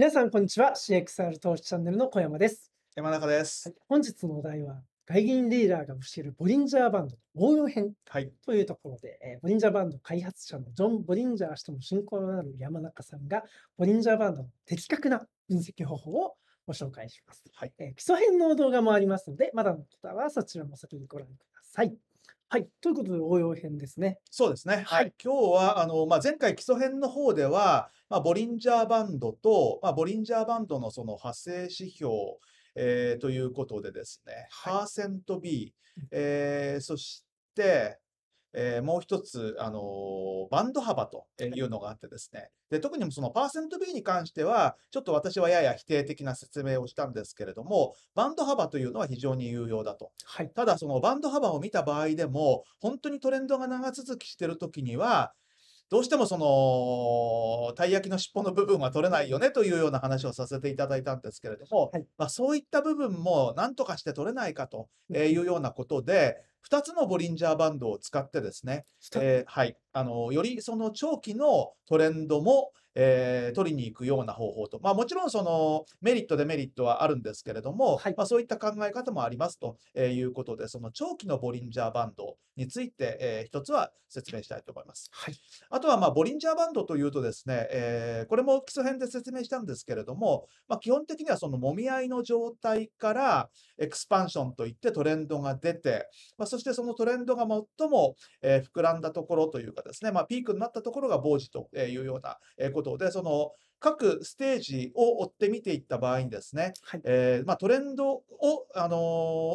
皆さんこんにちは CXR 投資チャンネルの小山です山中です、はい、本日のお題は外銀リーダーが教えるボリンジャーバンド応用編というところで、はい、えー、ボリンジャーバンド開発者のジョン・ボリンジャー氏との親交のある山中さんがボリンジャーバンドの的確な分析方法をご紹介します、はいえー、基礎編の動画もありますのでまだの方はそちらも先にご覧くださいはい。ということで、応用編ですね。そうですね。はい、今日は、あの、まあ、前回基礎編の方では、まあ、ボリンジャーバンドと、まあ、ボリンジャーバンドのその派生指標、えー、ということでですね、はい、パーセント B、えー、そして、えー、もう一つ、あのー、バンド幅というのがあってですね、で特にそのパーセント B に関しては、ちょっと私はやや否定的な説明をしたんですけれども、バンド幅というのは非常に有用だと。はい、ただ、そのバンド幅を見た場合でも、本当にトレンドが長続きしているときには、どうしてもそのたい焼きの尻尾の部分は取れないよねというような話をさせていただいたんですけれども、はい、まあ、そういった部分も何とかして取れないかというようなことで、2つのボリンジャーバンドを使ってですね、えー、はい、あのよりその長期のトレンドもえー、取りに行くような方法と、まあ、もちろんそのメリットデメリットはあるんですけれども、はい、まあ、そういった考え方もありますということでその長期のボリンジャーバンドについて、えー、一つは説明したいと思います。はい、あとはまあボリンジャーバンドというとですね、えー、これも基礎編で説明したんですけれども、まあ、基本的にはそのもみ合いの状態からエクスパンションといってトレンドが出て、まあ、そしてそのトレンドが最も、え膨らんだところというかですね、まあ、ピークになったところが傍受というようなことことでその各ステージを追って見ていった場合にですね、はい、えー、まあ、トレンドを、あの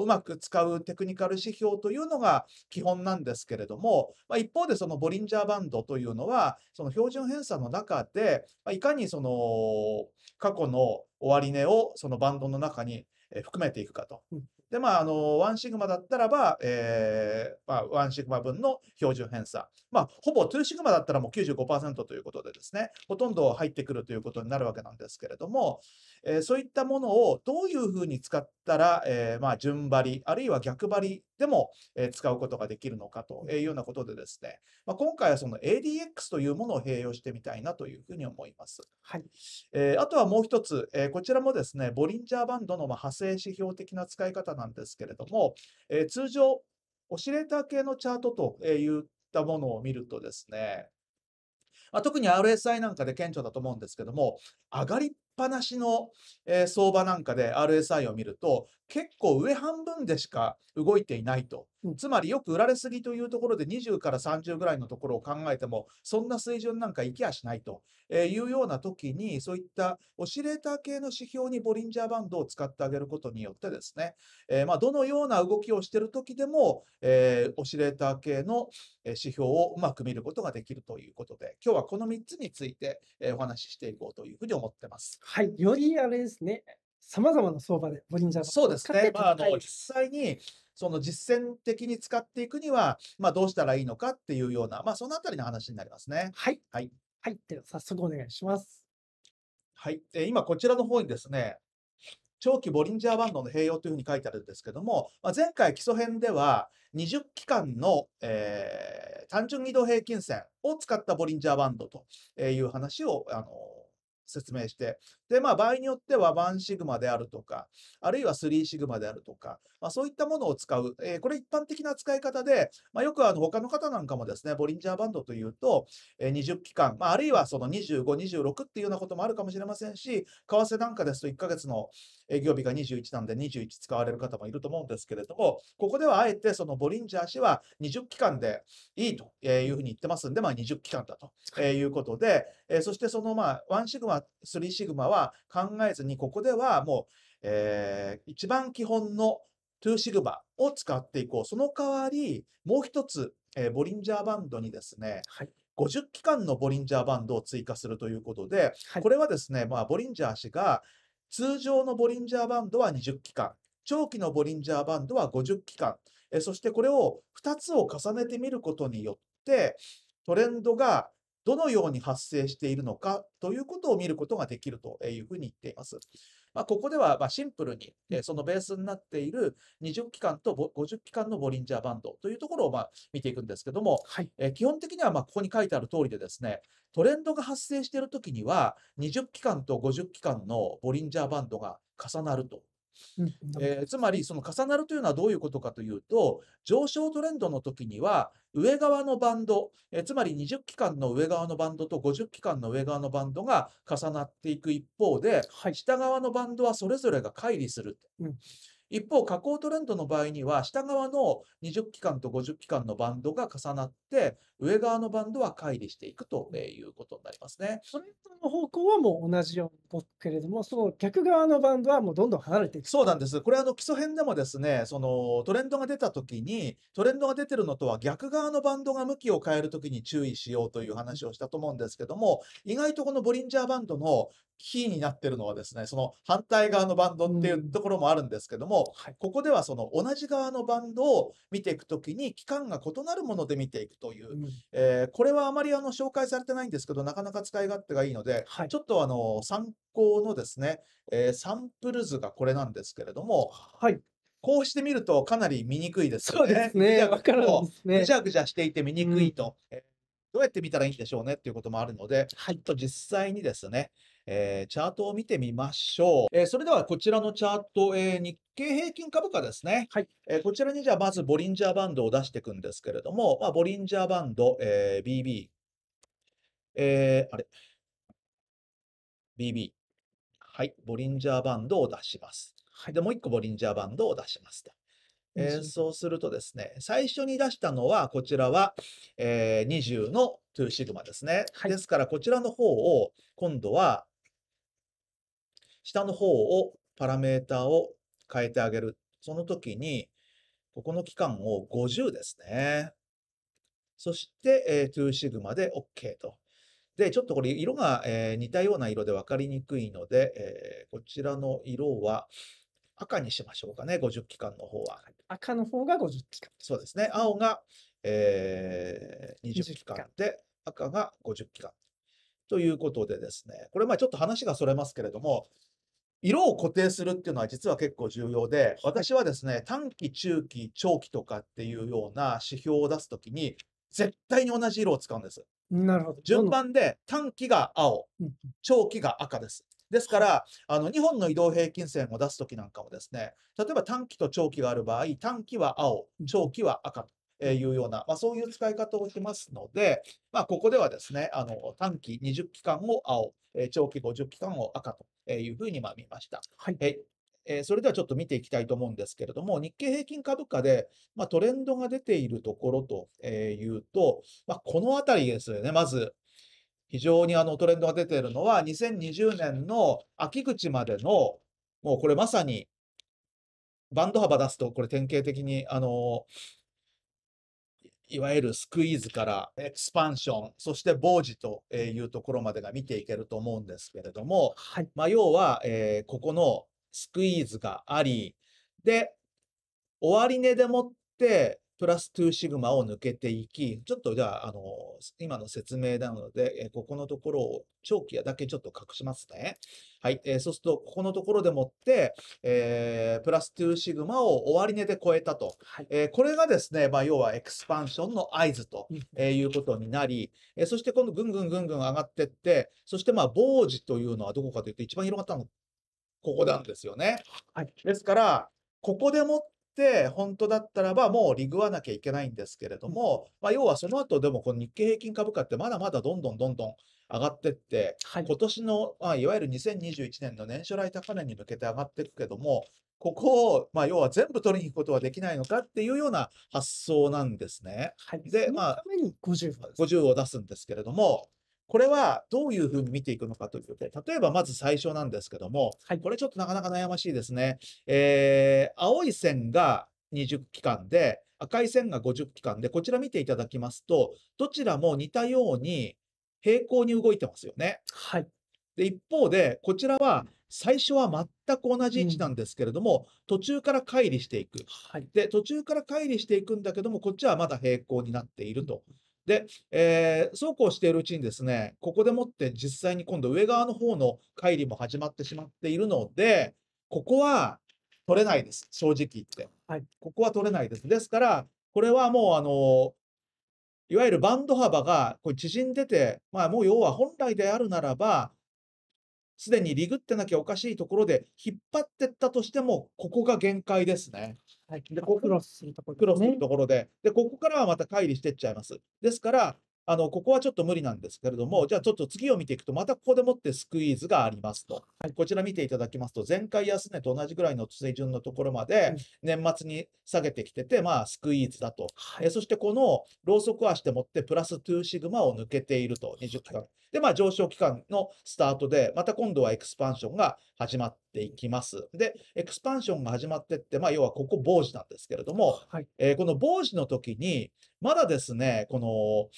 ー、うまく使うテクニカル指標というのが基本なんですけれども、まあ、一方でそのボリンジャーバンドというのはその標準偏差の中で、まあ、いかにその過去の終値をそのバンドの中に含めていくかと。うんで、まあ、あの、ワンシグマだったらば、えー、まあ、ワンシグマ分の標準偏差。まあ、ほぼ2シグマだったらもう95%ということでですね、ほとんど入ってくるということになるわけなんですけれども、えー、そういったものをどういうふうに使ったら、えー、まあ、順張り、あるいは逆張りでも、えー、使うことができるのかというようなことでですね、まあ、今回はその ADX というものを併用してみたいなというふうに思います。はい。えー、あとはもう一つ、えー、こちらもですね、ボリンジャーバンドのまあ派生指標的な使い方なんですけれども、えー、通常、オシレーター系のチャートといったものを見るとですね、まあ、特に RSI なんかで顕著だと思うんですけども、上がりっぱなしの、え相場なんかで RSI を見ると、結構上半分でしか動いていないとつまりよく売られすぎというところで20から30ぐらいのところを考えても、そんな水準なんか行きやしないというような時に、そういったオシレーター系の指標にボリンジャーバンドを使ってあげることによってですね、えー、まあ、どのような動きをしている時でも、えー、オシレーター系の指標をうまく見ることができるということで、今日はこの3つについてお話ししていこうというふうに思ってます。はい、よりあれですね、さまざまな相場でボリンジャーバンドを使ってそうですね、まあ、あの実際にその実践的に使っていくには、まあ、どうしたらいいのかっていうような、まあ、そのあたりの話になりますね。はい。はい。はい。では、早速お願いします。はい。えー、今、こちらの方にですね、長期ボリンジャーバンドの併用というふうに書いてあるんですけども、まあ、前回基礎編では20期間の、えー、単純移動平均線を使ったボリンジャーバンドという話をあの説明して、で、まあ、場合によっては1シグマであるとか、あるいは3シグマであるとか、まあ、そういったものを使う、えー、これ一般的な使い方で、まあ、よくあの他の方なんかもですね、ボリンジャーバンドというと、えー、20期間、まあ、あるいはその25、26っていうようなこともあるかもしれませんし、為替なんかですと1ヶ月の営業日が21なんで21使われる方もいると思うんですけれども、ここではあえてそのボリンジャー氏は20期間でいいというふうに言ってますんで、まあ、20期間だということで、えー、そしてそのまあ1シグママ、3シグマは考えずに、ここではもう、えー、一番基本の2シグマを使っていこう。その代わり、もう一つ、えー、ボリンジャーバンドにですね、はい50期間のボリンジャーバンドを追加するということで、はい、これはですね、まあ、ボリンジャー氏が通常のボリンジャーバンドは20期間、長期のボリンジャーバンドは50期間、えそしてこれを2つを重ねてみることによって、トレンドがどのように発生しているのかということを見ることができるというふうに言っています。まあ、ここではまシンプルに、そのベースになっている20機関と50機関のボリンジャーバンドというところをま見ていくんですけども、はい、基本的にはまここに書いてある通りでですね、トレンドが発生しているときには20機関と50機関のボリンジャーバンドが重なるとえー、つまりその重なるというのはどういうことかというと上昇トレンドの時には上側のバンド、えー、つまり20期間の上側のバンドと50期間の上側のバンドが重なっていく一方で、はい、下側のバンドはそれぞれが乖離する、うん、一方、下降トレンドの場合には、下側の20期間と50期間のバンドが重なって、上側のバンドは乖離していくということになりますね。トレンドの方向はもう同じようけれども、その逆側のバンドはもうどんどん離れていく。そうなんです。これあの基礎編でもですね、そのトレンドが出た時に、トレンドが出てるのとは逆側のバンドが向きを変えるときに注意しようという話をしたと思うんですけども、意外とこのボリンジャーバンドのキーになってるのはですね、その反対側のバンドっていうところもあるんですけども、うんはい、ここではその同じ側のバンドを見ていくときに期間が異なるもので見ていくという、うん、えー、これはあまりあの紹介されてないんですけどなかなか使い勝手がいいので、はい、ちょっとあの参考のですね、えー、サンプル図がこれなんですけれども、はい、こうしてみるとかなり見にくいですよね。そうですね。わからんですね。ぐちゃぐちゃしていて見にくいと、うん、どうやって見たらいいんでしょうねっていうこともあるので、はい、と実際にですね、えー、チャートを見てみましょう。えー、それではこちらのチャート、えー、日経平均株価ですね。はい。えー、こちらにじゃあまずボリンジャーバンドを出していくんですけれども、まあ、ボリンジャーバンド、えー、BB、えー、あれ、BB。はい。ボリンジャーバンドを出します。はい。で、もう一個ボリンジャーバンドを出しますと。えー、そうするとですね、最初に出したのは、こちらは、えー、20の2シグマですね、はい。ですから、こちらの方を今度は下の方をパラメータを変えてあげる。その時に、ここの期間を50ですね。そして、えー、2シグマで OK と。で、ちょっとこれ色が、えー、似たような色で分かりにくいので、えー、こちらの色は赤にしましょうかね、50期間の方は。赤の方が50期間。そうですね。青が、えー、20期間で、赤が50期間。ということでですね、これまあちょっと話がそれますけれども、色を固定するっていうのは実は結構重要で、私はですね、短期、中期、長期とかっていうような指標を出すときに、絶対に同じ色を使うんです。なるほど。順番で短期が青、長期が赤です。ですから、あの2本の移動平均線を出すときなんかもですね、例えば短期と長期がある場合、短期は青、長期は赤というような、まあ、そういう使い方をしますので、まあ、ここではですね、あの短期20期間を青、長期50期間を赤というふうにま見ました。はい、それではちょっと見ていきたいと思うんですけれども、日経平均株価で、まトレンドが出ているところと、いうと、まあ、このあたりですよね、まず。非常にあのトレンドが出ているのは、2020年の秋口までの、もうこれまさに、バンド幅出すと、これ典型的に、あのいわゆるスクイーズからエクスパンション、そして傍受というところまでが見ていけると思うんですけれども、はい、まあ、要は、えー、ここのスクイーズがあり、で、終値でもってプラス2シグマを抜けていき、ちょっとじゃあ、あの、今の説明なので、えここのところを長期やだけちょっと隠しますね。はい。えー、そうすると、ここのところでもって、えー、プラス2シグマを終値で超えたと。はい、えー、これがですね、まあ、要はエクスパンションの合図と、えいうことになり、えそして今度ぐんぐんぐんぐん上がってって、そしてまあ、傍受というのはどこかというと一番広がったの、ここなんですよね。はい。ですから、ここでもっ、本当だったらばもうリグわなきゃいけないんですけれども、まあ、要はその後でもこの日経平均株価ってまだまだどんどんどんどん上がってって、はい、今年の、まあ、いわゆる2021年の年初来高値に向けて上がっていくけども、ここを、まあ、要は全部取りに行くことはできないのかっていうような発想なんですね。はい、で、まあ、50を出すんですけれども、これはどういうふうに見ていくのかというと、例えばまず最初なんですけども、はい、これちょっとなかなか悩ましいですね。えー、青い線が20期間で、赤い線が50期間で、こちら見ていただきますと、どちらも似たように平行に動いてますよね。はい。で、一方で、こちらは最初は全く同じ位置なんですけれども、うん、途中から乖離していく、はい、で途中から乖離していくんだけどもこっちはまだ平行になっているとで、えー、そうこうしているうちにですね、ここでもって実際に今度上側の方の乖離も始まってしまっているので、ここは取れないです、正直言って。はい、ここは取れないです。ですから、これはもうあのいわゆるバンド幅がこう縮んでて、まあ、もう要は本来であるならば、すでにリグってなきゃおかしいところで引っ張ってったとしても、ここが限界ですね。はい、でここクロスするところ、ね、で、ここからはまた乖離してっちゃいます。ですから、あの、ここはちょっと無理なんですけれども、じゃあちょっと次を見ていくと、またここでもってスクイーズがありますと。はい、こちら見ていただきますと、前回安値と同じぐらいの水準のところまで、年末に下げてきてて、まあ、スクイーズだと。はい、えそしてこの、ローソク足でもって、プラス2シグマを抜けていると、20期間。はい、で、まあ、上昇期間のスタートで、また今度はエクスパンションが始まって、いきます。で、エクスパンションが始まってって、まあ、要はここ、防止なんですけれども、はい、えー、この防止の時に、まだですね、この、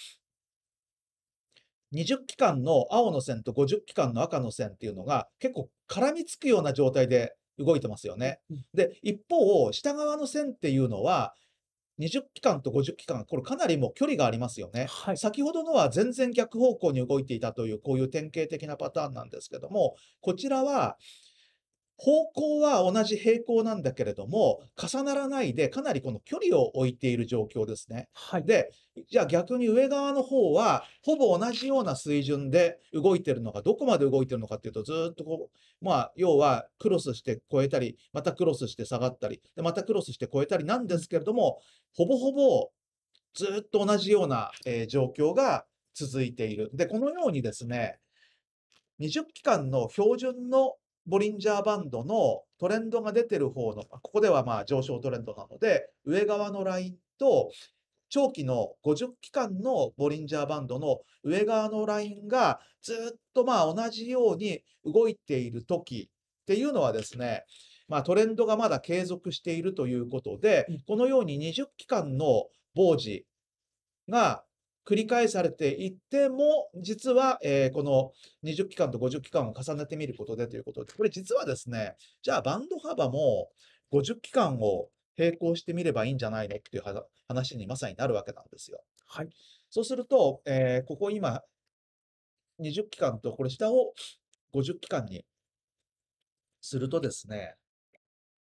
20機関の青の線と50機関の赤の線っていうのが結構絡みつくような状態で動いてますよね。で、一方、下側の線っていうのは、20機関と50機関、これかなりもう距離がありますよね、はい、先ほどのは全然逆方向に動いていたという、こういう典型的なパターンなんですけども、こちらは方向は同じ平行なんだけれども、重ならないで、かなりこの距離を置いている状況ですね。はい、で、じゃあ逆に上側の方は、ほぼ同じような水準で動いてるのが、どこまで動いてるのかっていうと、ずっとこう、まあ、要はクロスして越えたり、またクロスして下がったり、でまたクロスして越えたりなんですけれども、ほぼほぼずっと同じような、えー、状況が続いている。で、このようにですね、20期間の標準のボリンジャーバンドのトレンドが出てる方の、ここではまあ上昇トレンドなので、上側のラインと、長期の50期間のボリンジャーバンドの上側のラインがずっとまあ同じように動いている時っていうのはですね、まあ、トレンドがまだ継続しているということで、このように20期間の傍受が繰り返されていっても、実は、えー、この20期間と50期間を重ねてみることでということで、これ実はですね、じゃあバンド幅も50期間を並行してみればいいんじゃないのっていう話にまさになるわけなんですよ。はい。そうすると、えー、ここ今、20期間とこれ下を50期間にするとですね、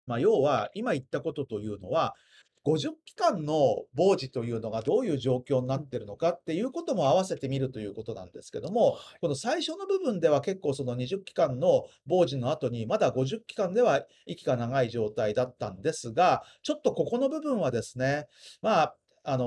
まあ、要は今言ったことというのは、50機関の傍受というのがどういう状況になってるのかっていうことも合わせてみるということなんですけども、この最初の部分では結構その20機関の傍受の後にまだ50機関では息が長い状態だったんですが、ちょっとここの部分はですね、まあ、あのー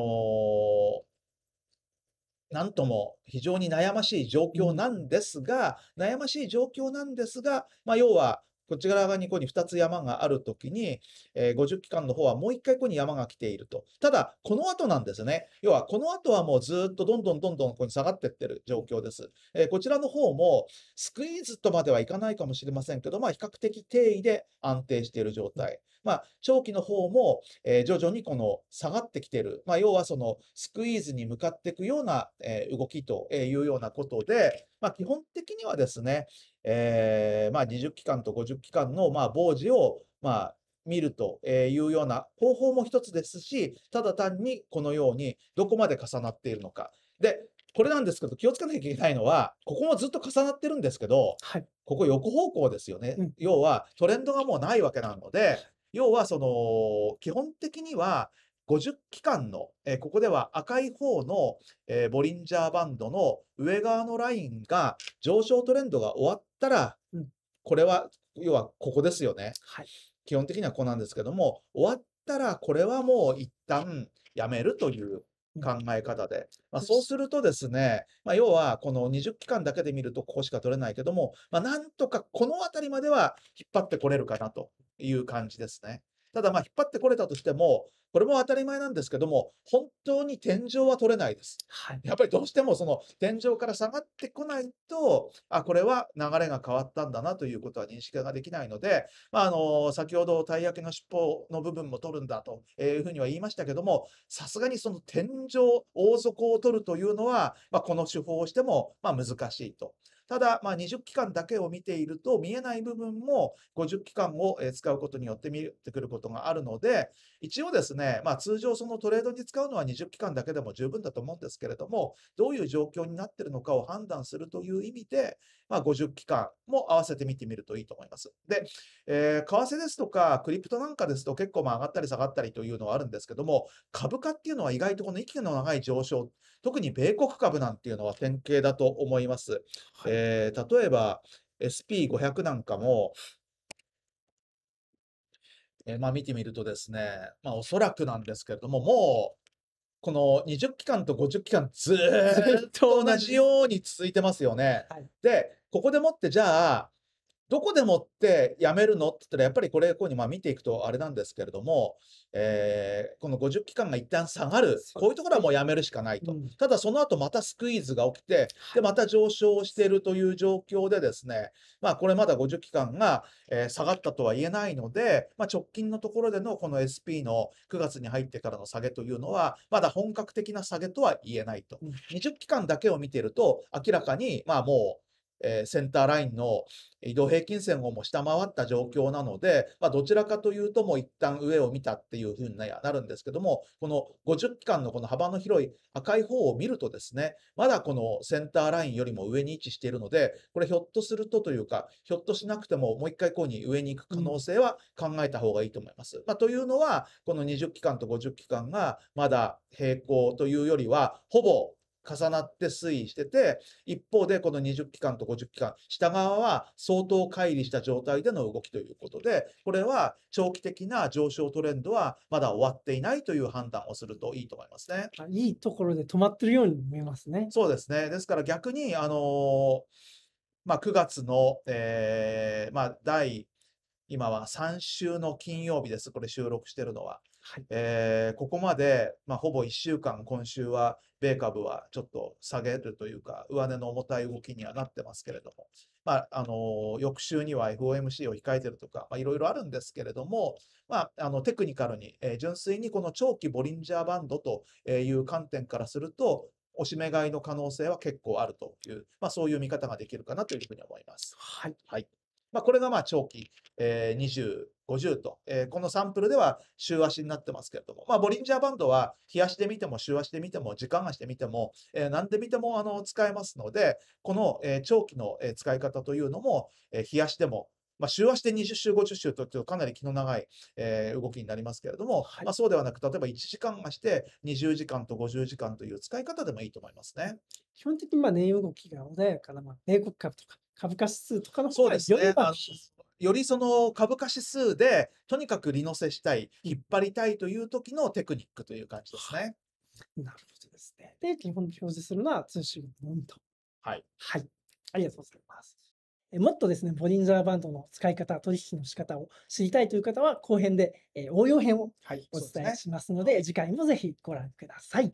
なんとも非常に悩ましい状況なんですが、悩ましい状況なんですが、まあ、要はこっち側にこうに2つ山があるときに、えー、50機関の方はもう1回ここに山が来ていると。ただ、この後なんですね。要は、この後はもうずっとどんどんどんどんここに下がっていってる状況です。えー、こちらの方も、スクイーズとまではいかないかもしれませんけど、まあ、比較的低位で安定している状態。まあ、長期の方も、えー、徐々にこの下がってきている、まあ、要はそのスクイーズに向かっていくような、えー、動きというようなことで、まあ、基本的にはですね、えー、まあ、20期間と50期間の、まあ、傍受を、まあ、見るというような方法も一つですし、ただ単にこのようにどこまで重なっているのか。で、これなんですけど、気をつけなきゃいけないのは、ここもずっと重なってるんですけど、はい、ここ横方向ですよね、うん、要はトレンドがもうないわけなので、要はその基本的には50機関の、えここでは赤い方の、えボリンジャーバンドの上側のラインが上昇トレンドが終わったら、うん、これは要はここですよね、はい、基本的にはここなんですけども終わったらこれはもう一旦やめるという考え方で、まあ、そうするとですね、まあ、要はこの20期間だけで見るとここしか取れないけども、まあ、なんとかこの辺りまでは引っ張ってこれるかなという感じですね。ただま引っ張ってこれたとしても、これも当たり前なんですけども、本当に天井は取れないです。はい、やっぱりどうしてもその天井から下がってこないと、あ、これは流れが変わったんだなということは認識ができないので、まあ、あの、先ほどたい焼きの尻尾の部分も取るんだというふうには言いましたけども、さすがにその天井、大底を取るというのは、まあ、この手法をしても、まあ、難しいと。ただ、まあ、20期間だけを見ていると見えない部分も50期間を使うことによって見えてくることがあるので一応ですね、まあ、通常そのトレードに使うのは20期間だけでも十分だと思うんですけれどもどういう状況になっているのかを判断するという意味でまあ、50期間も合わせて見てみるといいと思います。で、えー、為替ですとか、クリプトなんかですと結構まあ上がったり下がったりというのはあるんですけども、株価っていうのは意外とこの息の長い上昇、特に米国株なんていうのは典型だと思います。はい、えー、例えば、SP500 なんかも、えー、まあ見てみるとですね、まあおそらくなんですけれども、もうこの20期間と50期間ずっと同じように続いてますよね。はい、でここでもってじゃあどこでもってやめるのって言ったら、やっぱりこれ、こういうにま見ていくとあれなんですけれども、えー、この50期間が一旦下がる、こういうところはもうやめるしかないと。ただ、その後またスクイーズが起きて、で、また上昇しているという状況でですね、まあ、これまだ50期間が、え下がったとは言えないので、まあ、直近のところでのこの SP の9月に入ってからの下げというのは、まだ本格的な下げとは言えないと。20期間だけを見ていると、明らかに、まあもう、えー、センターラインの移動平均線をも下回った状況なので、まあ、どちらかというともう一旦上を見たっていうふうになるんですけどもこの50期間のこの幅の広い赤い方を見るとですねまだこのセンターラインよりも上に位置しているのでこれひょっとするとというかひょっとしなくてももう一回こうに上に行く可能性は考えた方がいいと思います。うん、まあ、というのはこの20期間と50期間がまだ平行というよりはほぼ重なって推移してて、一方でこの20期間と50期間、下側は相当乖離した状態での動きということで、これは長期的な上昇トレンドはまだ終わっていないという判断をするといいと思いますね。いいところで止まってるように見えますね。そうですね。ですから逆に、あのまあ、9月の、えー、まあ、第今は3週の金曜日です。これ収録してるのは。はい、えー、ここまで、まあ、ほぼ1週間、今週は米株はちょっと下げるというか、上値の重たい動きにはなってますけれども、まああの翌週には FOMC を控えてるとか、いろいろあるんですけれども、まあ、あのテクニカルに、えー、純粋にこの長期ボリンジャーバンドという観点からすると、おしめ買いの可能性は結構あるという、まあ、そういう見方ができるかなというふうに思います。はい、はいまあ、これがまあ長期、えー、50と、えー、このサンプルでは週足になってますけれども、まあ、ボリンジャーバンドは日足で見ても週足で見ても時間足で見ても、えー、何で見てもあの使えますので、この、えー、長期の、えー、使い方というのも、えー、日足でもまあ、週足で20週、50週というかなり気の長い、えー、動きになりますけれども、はい、まあ、そうではなく、例えば1時間足で20時間と50時間という使い方でもいいと思いますね。基本的にまあ値動きが穏やかな、まあ、米国株とか株価指数とかの方がそうですね。よりその株価指数でとにかく利乗せしたい引っ張りたいという時のテクニックという感じですね。なるほどですね。で基本表示するのは通信のみと。はい、はい、ありがとうございます。えもっとですね、ボリンジャーバンドの使い方、取引の仕方を知りたいという方は、後編で、えー、応用編をお伝えしますので、はいでね、次回もぜひご覧ください。